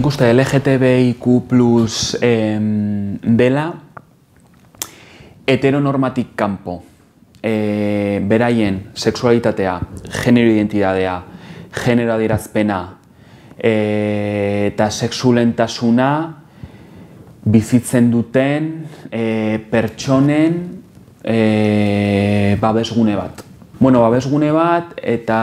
nik uste LGTBIQ plus dela heteronormatik kanpo. E, beraien, sexualitatea, genero identitatea, genero adierazpena e, eta sexulentasuna bizitzen duten e, pertsonen e, babesgune bat bueno, babesgune bat eta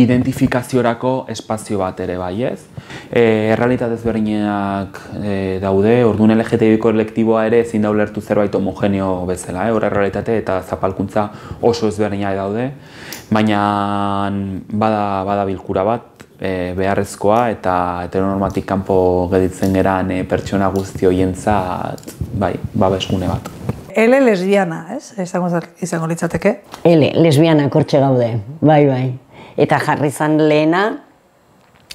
identifikaziorako espazio bat ere baiez. ez. E, berdinak e, daude, orduan LGTB kolektiboa ere ezin da ulertu zerbait homogeneo bezala, eh? horre errealitate eta zapalkuntza oso ez daude, baina bada, bada bilkura bat, e, beharrezkoa eta heteronormatik kanpo geditzen geran e, pertsona guzti hoientzat bai, babesgune bat. L lesbiana, ez? Izango, izango litzateke? L, lesbiana, kortxe gaude, bai, bai. Eta jarri zan lehena,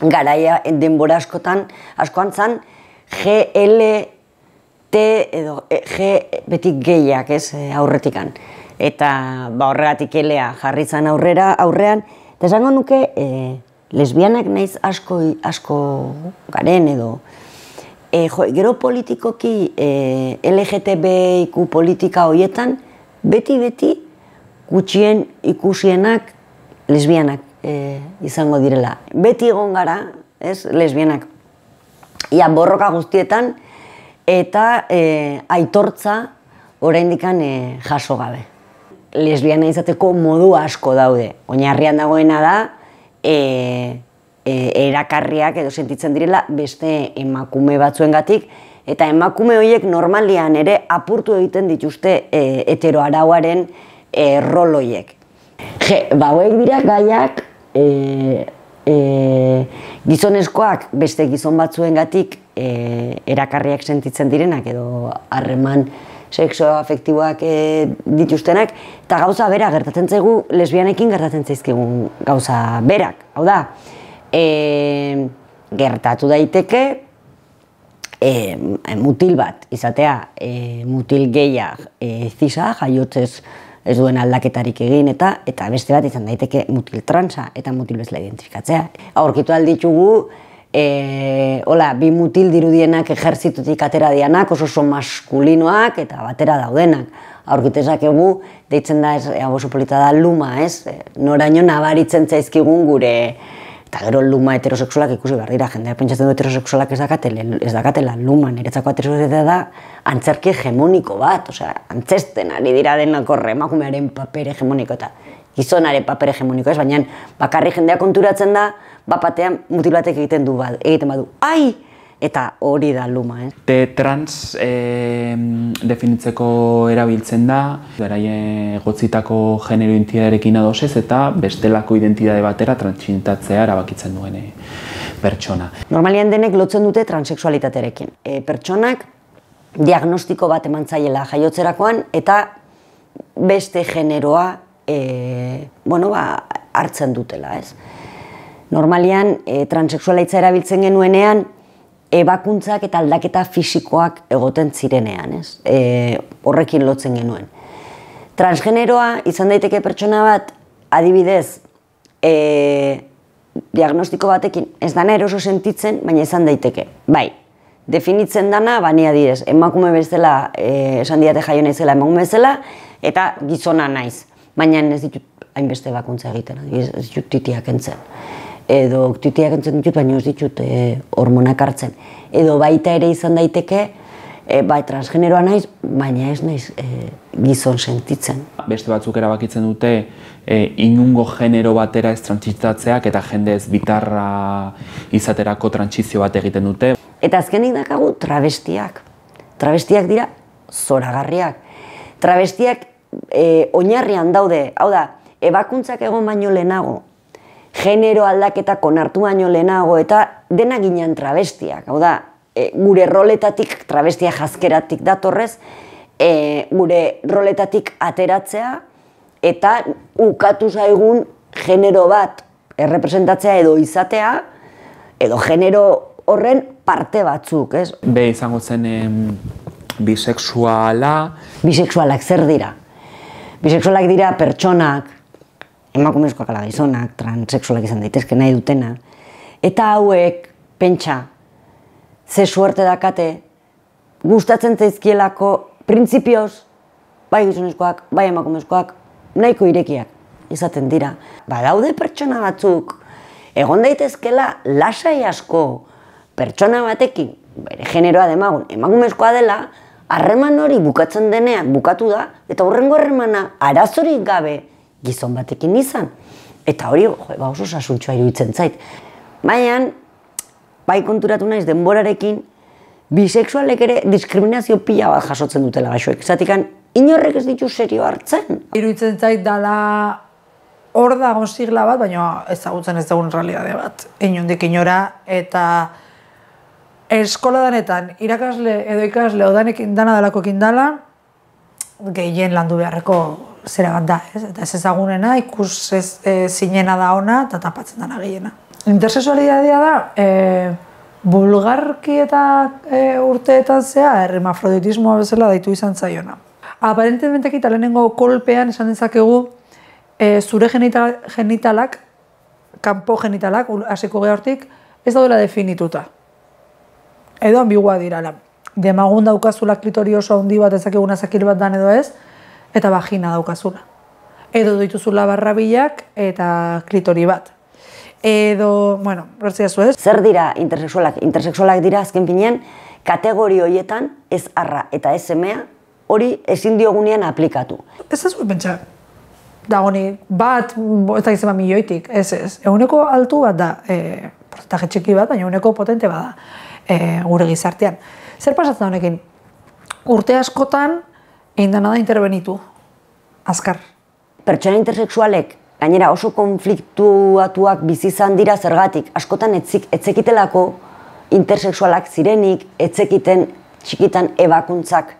garaia denbora askotan, askoan zan, GL, T, edo e, G, betik gehiak, ez, e, aurretikan. Eta, ba, horregatik elea jarri zan aurrera, aurrean, eta izango nuke, e, lesbianak naiz asko, asko garen edo, e, jo, gero politikoki e, LGTBIQ politika hoietan, beti-beti gutxien ikusienak lesbianak e, izango direla. Beti egon gara, ez, lesbianak. Ia borroka guztietan eta e, aitortza orain dikan e, jaso gabe. Lesbiana izateko modu asko daude. Oinarrian dagoena da, e, e, erakarriak edo sentitzen direla beste emakume batzuengatik eta emakume horiek normalian ere apurtu egiten dituzte e, etero arauaren e, rol horiek. Je, ba, dira gaiak e, e, gizonezkoak beste gizon batzuengatik e, erakarriak sentitzen direnak edo harreman sexo afektiboak e, dituztenak eta gauza bera gertatzen zaigu lesbianekin gertatzen zaizkigun gauza berak. Hau da, e, gertatu daiteke e, mutil bat, izatea, e, mutil gehiag e, eh, zisa, jaiotzez ez duen aldaketarik egin, eta eta beste bat izan daiteke mutil transa, eta mutil bezala identifikatzea. Aurkitu alditugu, e, eh, hola, bi mutil dirudienak ejertzitutik atera dianak, oso oso maskulinoak eta batera daudenak. Aurkitezak egu, deitzen da, ez, oso polita da, luma, ez? Eh, noraino nabaritzen zaizkigun gure, Eta gero luma heterosexualak ikusi behar dira, jendea pentsatzen du heterosexualak ez dakatela, ez luma, niretzako heterosexualak da antzerki hegemoniko bat, osea, antzesten ari dira denako remakumearen paper hegemoniko eta gizonaren paper hegemoniko ez, baina bakarri jendea konturatzen da, bapatean mutilatek egiten du bat, egiten badu, ai, eta hori da luma, eh? Te trans e, definitzeko erabiltzen da, beraie gotzitako genero identitatearekin adosez eta bestelako identitate batera transintatzea erabakitzen duen e, pertsona. Normalian denek lotzen dute transexualitaterekin. E, eh, pertsonak diagnostiko bat eman zaiela jaiotzerakoan eta beste generoa e, bueno, ba, hartzen dutela, ez? Normalian, e, erabiltzen genuenean, ebakuntzak eta aldaketa fisikoak egoten zirenean, ez? E, horrekin lotzen genuen. Transgeneroa izan daiteke pertsona bat adibidez e, diagnostiko batekin ez da eroso sentitzen, baina izan daiteke. Bai, definitzen dana bani direz, emakume bezala e, esan diate jaio naizela emakume bezala eta gizona naiz. Baina ez ditut hainbeste bakuntza egiten, ez ditut titiak entzen edo titiak entzuten ditut, baina ez ditut e, hormonak hartzen. Edo baita ere izan daiteke, e, bai transgeneroa naiz, baina ez naiz e, gizon sentitzen. Beste batzuk erabakitzen dute, e, inungo genero batera ez transitzatzeak eta jende ez bitarra izaterako transizio bat egiten dute. Eta azkenik dakagu travestiak. Travestiak dira zoragarriak. Travestiak e, oinarrian daude, hau da, ebakuntzak egon baino lehenago, genero aldaketa konartu baino lehenago eta dena ginen travestiak, hau da, e, gure roletatik, travestia jazkeratik datorrez, e, gure roletatik ateratzea eta ukatu zaigun genero bat errepresentatzea edo izatea, edo genero horren parte batzuk, ez? Be izango zen em, bisexuala... Bisexualak zer dira? Bisexualak dira pertsonak, emakumezkoak ala gizonak, transexualak izan daitezke nahi dutena, eta hauek pentsa, ze suerte dakate, gustatzen zaizkielako printzipioz bai gizonezkoak, bai emakumezkoak, nahiko irekiak izaten dira. Ba, daude pertsona batzuk, egon daitezkela lasai asko pertsona batekin, bere generoa demagun, emakumezkoa dela, harreman hori bukatzen denean bukatu da, eta horrengo harremana arazorik gabe gizon batekin izan. Eta hori, jo, ba oso sasuntxoa iruditzen zait. Baina, bai konturatu naiz denborarekin, biseksualek ere diskriminazio pila bat jasotzen dutela gaixoek. Zatikan, inorrek ez ditu serio hartzen. Iruditzen zait dala hor dago sigla bat, baina ezagutzen ez dagoen realiade bat. Inundik inora, eta eskola danetan, irakasle edo ikasle odanekin dana dalako ekin dala, gehien landu beharreko zera da, ez? Eta ez ezagunena, ikus ez, e, zinena da ona, eta tapatzen dana gehiena. Intersexualitatea da, e, bulgarki eta e, urteetan zea, hermafroditismoa bezala daitu izan zaiona. Aparentemente kita lehenengo kolpean esan dezakegu, e, zure genital, genitalak, kanpo genitalak, hasiko gehortik, ez daudela definituta. Edo ambigua dirala. Demagun daukazula klitori oso handi bat ezakiguna zakir bat dan edo ez, eta vagina daukazula. Edo dituzula barrabilak eta klitori bat. Edo, bueno, hortzia zu Zer dira intersexualak? Intersexualak dira azken finean, kategori horietan ez arra eta ez hori ezin diogunean aplikatu. Ez ez pentsa, dagoni bat, ez da gizema milioitik, ez ez. Eguneko altu bat da, e, portetaje txiki bat, baina eguneko potente bada e, gure gizartean. Zer pasatzen honekin? Urte askotan, Einda nada intervenitu. Azkar. Pertsona intersexualek, gainera oso konfliktuatuak bizizan dira zergatik, askotan etzik, etzekitelako intersexualak zirenik, etzekiten txikitan ebakuntzak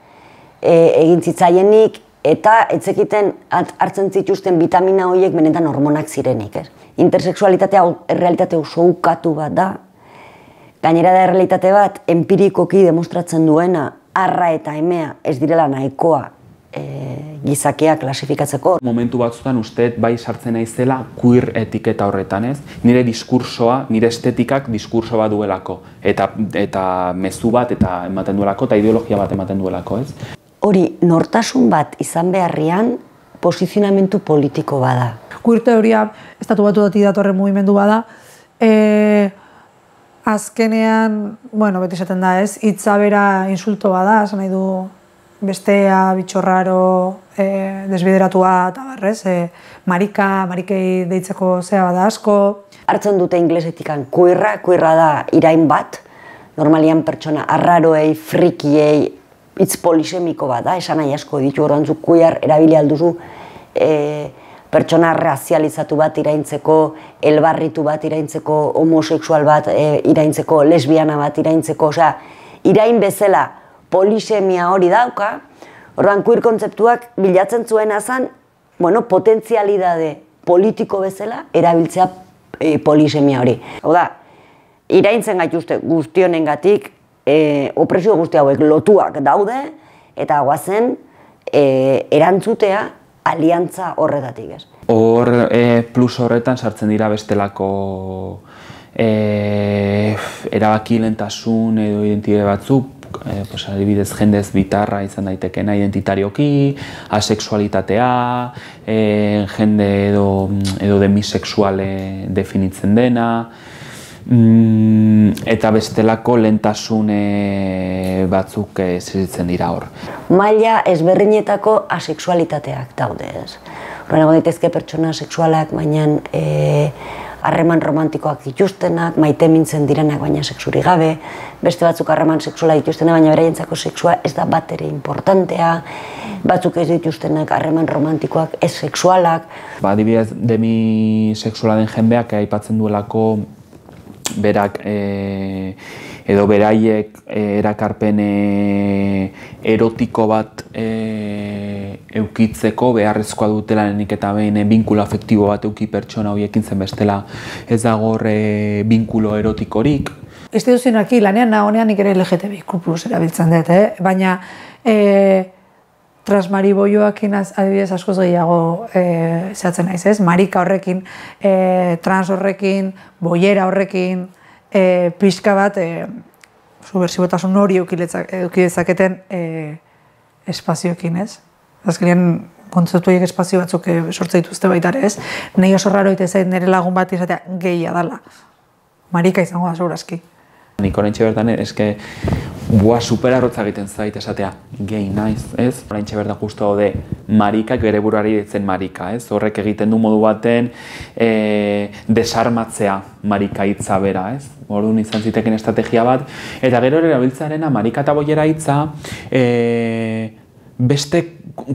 e, egin zitzaienik, eta etzekiten hartzen zituzten vitamina horiek benetan hormonak zirenik. Er. Eh. Intersexualitatea errealitate oso ukatu bat da, gainera da errealitate bat empirikoki demostratzen duena, arra eta emea ez direla nahikoa e, eh, gizakea klasifikatzeko. Momentu batzutan uste bai sartzen naizela queer etiketa horretan ez, nire diskursoa, nire estetikak diskurso bat duelako, eta, eta mezu bat, eta ematen duelako, eta ideologia bat ematen duelako ez. Hori, nortasun bat izan beharrian, posizionamentu politiko bada. Queer teoria, estatu batu dati datorren mugimendu bada, e, azkenean, bueno, beti esaten da, ez, hitza bera insulto bada, esan nahi du bestea, bitxorraro, e, desbideratua, eta barrez, e, eh, marika, marikei deitzeko zea bada asko. Artzen dute inglesetikan, kuirra, kuirra da irain bat, normalian pertsona, arraroei, frikiei, itz polisemiko bada, esan nahi asko ditu, orantzuk kuiar, erabilia alduzu, e, eh, pertsona razializatu bat iraintzeko, elbarritu bat iraintzeko, homoseksual bat e, iraintzeko, lesbiana bat iraintzeko, osea, irain bezala polisemia hori dauka, horren kuir kontzeptuak bilatzen zuen azan, bueno, potentzialidade politiko bezala erabiltzea e, polisemia hori. Hau da, iraintzen gaituzte guztionengatik guztionen eh, opresio guzti hauek lotuak daude, eta guazen, E, erantzutea aliantza horretatik, ez? Hor, e, plus horretan sartzen dira bestelako e, erabaki lentasun edo identitate batzuk, e, pues, adibidez jendez bitarra izan daitekena identitarioki, asexualitatea, e, jende edo, edo demisexuale definitzen dena, mm, eta bestelako lentasune batzuk ez eh, ezitzen dira hor. Maila ezberdinetako asexualitateak daude ez. Horren egon daitezke pertsona asexualak, baina eh, harreman romantikoak dituztenak, maite mintzen direnak baina seksuri gabe, beste batzuk harreman seksuala dituztenak, baina beraientzako seksua ez da bat ere importantea, batzuk ez dituztenak harreman romantikoak ez seksualak. Ba, adibidez, demi seksuala den jendeak aipatzen duelako berak eh, edo beraiek e, erakarpen eh, erotiko bat e, eukitzeko beharrezkoa dutela eta behin e, binkulo afektibo bat euki pertsona horiekin zen bestela ez dago e, binkulo erotikorik. Ez duzien lanean nahonean nik ere LGTBIQ plus erabiltzen dut, baina Transmariboioakin boioakin adibidez askoz gehiago e, zehatzen naiz, ez? Marika horrekin, e, trans horrekin, boiera horrekin, e, pixka bat, e, subversibotasun hori eukidezaketen e, espazioekin, ez? Azkenean, kontzertu espazio batzuk e, sortza dituzte baita ere, ez? Nei oso raro ite zain nire lagun bat izatea gehia dala. Marika izango da, zaurazki. Nik orain bertan, ezke, Boa, super egiten zait esatea, gay naiz, ez? Horain berda berda justu de marikak bere buruari ditzen marika, ez? Horrek egiten du modu baten e, desarmatzea marika hitza bera, ez? Orduan izan zitekin estrategia bat, eta gero erabiltzearena marika eta boiera hitza eh, beste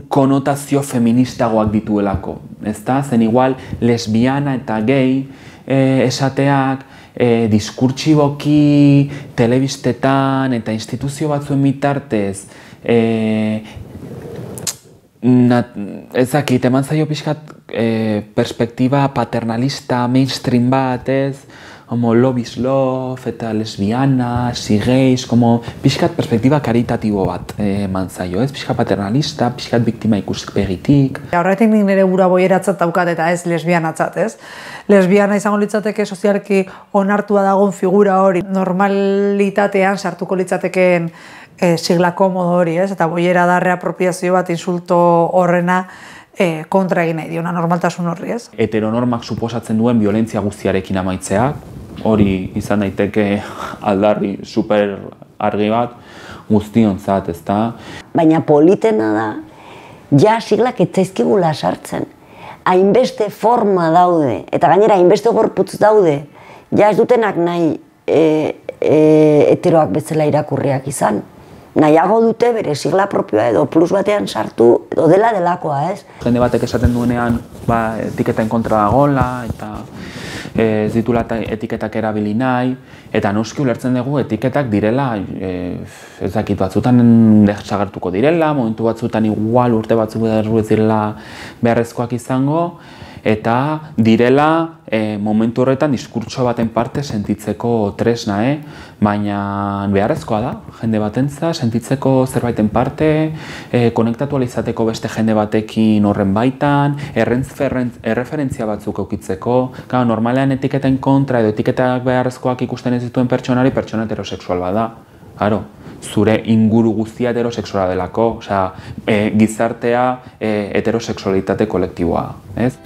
konotazio feministagoak dituelako, ezta? Zen igual lesbiana eta gay e, esateak e, diskurtsiboki telebistetan eta instituzio batzuen mitartez. e, ezakit, eman zaio pixkat e, perspektiba paternalista mainstream bat ez, homo love is eta lesbiana, zigeiz, como pixkat perspektiba karitatibo bat eh, manzaio, ez? Pixkat paternalista, pixkat biktima ikusik begitik. Horretik nik nire gura boieratzat daukat eta ez lesbianatzat, ez? Lesbiana izango litzateke sozialki onartua dagoen figura hori, normalitatean sartuko litzatekeen e, sigla komodo hori, ez? Eta boiera da reapropiazio bat insulto horrena e, kontra egin nahi diona normaltasun horri, ez? Heteronormak suposatzen duen violentzia guztiarekin amaitzea, hori izan daiteke aldarri super argi bat, guztionzat, ez da? Baina politena da, ja siglak etzaizkigula sartzen. Hainbeste forma daude, eta gainera hainbeste gorputz daude, ja ez dutenak nahi e, e, eteroak bezala irakurriak izan. Nahiago dute bere sigla propioa edo plus batean sartu edo dela delakoa, ez? Jende batek esaten duenean ba, etiketen kontra dagoela eta E, ez ditula etiketak erabili nahi, eta noski ulertzen dugu etiketak direla, e, ez dakit batzutan desagertuko direla, momentu batzutan igual urte batzuk edarruz direla beharrezkoak izango, eta direla e, momentu horretan diskurtso baten parte sentitzeko tresna, eh? baina beharrezkoa da, jende batentza, sentitzeko zerbaiten parte, e, konektatu alizateko beste jende batekin horren baitan, erreferentzia batzuk eukitzeko, Ka, normalean etiketen kontra edo etiketak beharrezkoak ikusten ez dituen pertsonari pertsona heterosexual bada. Garo, zure inguru guztia heteroseksuala delako, osea, e, gizartea e, heteroseksualitate kolektiboa, ez?